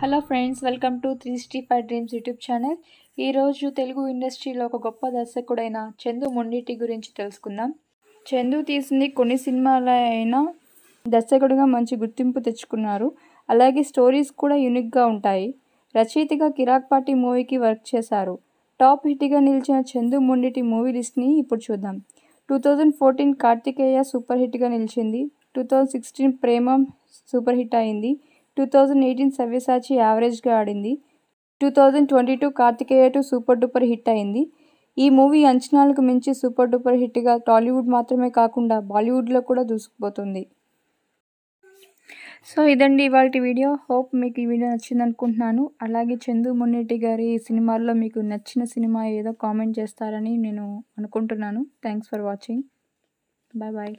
hello friends welcome to three sixty five dreams YouTube channel ఈరోజు తెలుగు ఇండస్ట్రీలో ఒక గొప్ప దర్శకుడైన చందు మొండిటి గురించి తెలుసుకుందాం చందు తీసింది కొన్ని సినిమాలైనా దర్శకుడిగా మంచి గుర్తింపు తెచ్చుకున్నారు అలాగే స్టోరీస్ కూడా యూనిక్గా ఉంటాయి రచయితగా కిరాక్ పార్టీ మూవీకి వర్క్ చేశారు టాప్ హిట్గా నిలిచిన చందు మొండిటి మూవీ లిస్ట్ని ఇప్పుడు చూద్దాం two thousand fourteen Karthikeya super హిట్గా నిలిచింది two thousand sixteen Prema super hit అయింది టూ థౌజండ్ ఎయిటీన్ సవ్యసాచి యావరేజ్గా ఆడింది two thousand twenty two Karthikeya two super duper hit అయింది ఈ మూవీ అంచనాలకు మించి సూపర్ డూపర్ హిట్గా టాలీవుడ్ మాత్రమే కాకుండా బాలీవుడ్లో కూడా దూసుకుపోతుంది సో ఇదండి ఇవాళ వీడియో హోప్ మీకు ఈ వీడియో నచ్చింది అనుకుంటున్నాను అలాగే చందు మున్నెట్టి గారి సినిమాల్లో మీకు నచ్చిన సినిమా ఏదో కామెంట్ చేస్తారని నేను అనుకుంటున్నాను thanks for watching bye bye